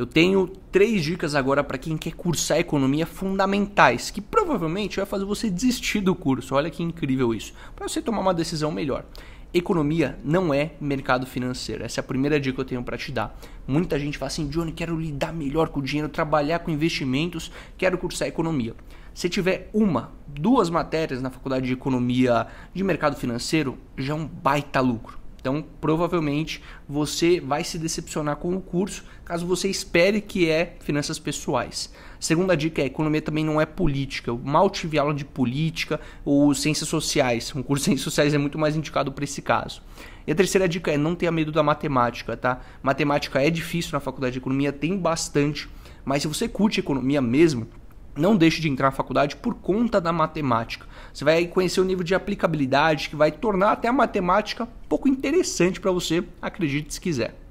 Eu tenho três dicas agora para quem quer cursar economia fundamentais, que provavelmente vai fazer você desistir do curso. Olha que incrível isso, para você tomar uma decisão melhor. Economia não é mercado financeiro. Essa é a primeira dica que eu tenho para te dar. Muita gente fala assim, Johnny, quero lidar melhor com o dinheiro, trabalhar com investimentos, quero cursar economia. Se tiver uma, duas matérias na faculdade de economia de mercado financeiro, já é um baita lucro. Então, provavelmente você vai se decepcionar com o curso, caso você espere que é finanças pessoais. Segunda dica é: economia também não é política. Eu mal tive aula de política ou ciências sociais. Um curso de ciências sociais é muito mais indicado para esse caso. E a terceira dica é: não tenha medo da matemática, tá? Matemática é difícil na faculdade de economia, tem bastante, mas se você curte economia mesmo, não deixe de entrar na faculdade por conta da matemática. Você vai conhecer o nível de aplicabilidade que vai tornar até a matemática pouco interessante para você, acredite se quiser.